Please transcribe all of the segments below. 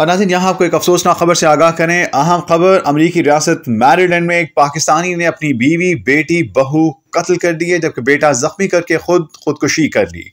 और नाजिन यहाँ आपको एक अफसोसनाक खबर से आगाह करें अहम खबर अमरीकी रियासत मैरीलैंड में एक पाकिस्तानी ने अपनी बीवी बेटी बहू कत्ल कर दिए जबकि बेटा जख्मी करके खुद खुदकुशी कर ली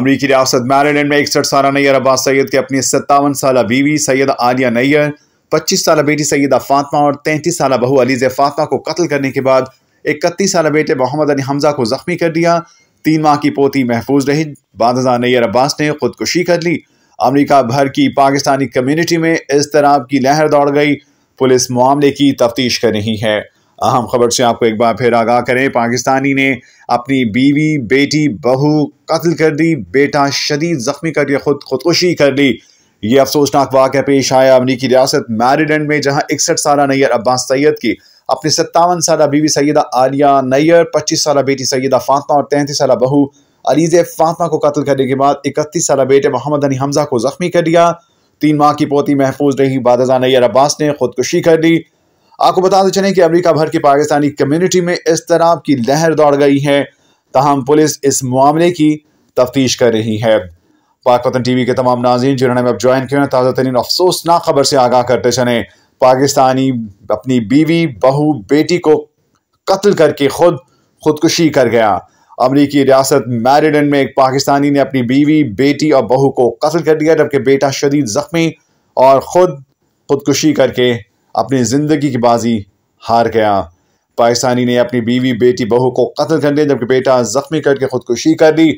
अमरीकी रियासत मैरीलैंड में इकसठ साल नैयर अब्बास सैद की अपनी सत्तावन साल बीवी सैयद आलिया नैयर पच्चीस साल बेटी सैदा फातमा और तैंतीस साल बहू अलीज फातमा को कत्ल करने के बाद इकतीस साल बेटे मोहम्मद अली हमजा को जख्मी कर दिया तीन माह की पोती महफूज रही बाद नैयर अब्बास ने खुदकुशी कर ली अमरीका भर की पाकिस्तानी कम्यूनिटी में इस तरह की लहर दौड़ गई पुलिस मामले की तफ्तीश कर रही है अहम खबर से आपको एक बार फिर आगाह करें पाकिस्तानी ने अपनी बीवी बेटी बहू कत्ल कर दी बेटा शदीद जख्मी कर दिया खुद खुदकुशी कर ली ये अफसोसनाक वाक़ पेश आया अमरीकी रियासत मैरिडेंड में जहां इकसठ साल नैयर अब्बास सैयद की अपनी सत्तावन साल बीवी सैदा आलिया नैयर पच्चीस साल बेटी सैदा फातमा और तैंतीस साल बहू अलीजे फातमा को कत्ल करने के बाद इकतीस साल बेटे मोहम्मद अली हमजा को ज़ख्मी कर दिया तीन माह की पोती महफूज रही बादजा नैर अब्बास ने खुदकुशी कर दी आपको बताते चले कि अमरीका भर की पाकिस्तानी कम्यूनिटी में इस तरह की लहर दौड़ गई है तहम पुलिस इस मामले की तफ्तीश कर रही है पाक वतन टीवी के तमाम नाजीन जिन्होंने अब ज्वाइन किया ताज़ा तरीन अफसोसनाक खबर से आगाह करते चले पाकिस्तानी अपनी बीवी बहू बेटी को कत्ल करके खुद खुदकुशी कर गया अमरीकी रियासत मैरिडन में एक पाकिस्तानी ने अपनी बीवी बेटी और बहू को कत्ल कर दिया जबकि बेटा शदीद ज़ख्मी और ख़ुद खुदकुशी करके अपनी ज़िंदगी की बाजी हार गया पाकिस्तानी ने अपनी बीवी बेटी बहू को कत्ल कर दिया जबकि बेटा ज़ख्मी करके खुदकुशी कर दी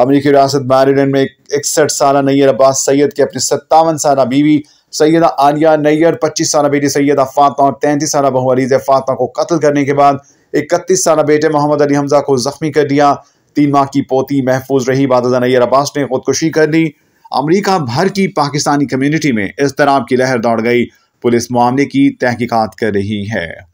अमरीकी रियासत मैरिडन में इकसठ साल नैयर अब्बास सैयद की अपनी सत्तावन साल बीवी सैदा आलिया नैयर पच्चीस साल बेटी सैदा फातमा और तैंतीस साल बहू अरीज फातमा को कत्ल करने के बाद इकतीस साल बेटे मोहम्मद अली हमजा को जख्मी कर दिया तीन माह की पोती महफूज रही बाद नैर अब्बास ने खुदकुशी कर ली अमरीका भर की पाकिस्तानी कम्यूनिटी में इस तरह की लहर दौड़ गई पुलिस मामले की तहकीकत कर रही है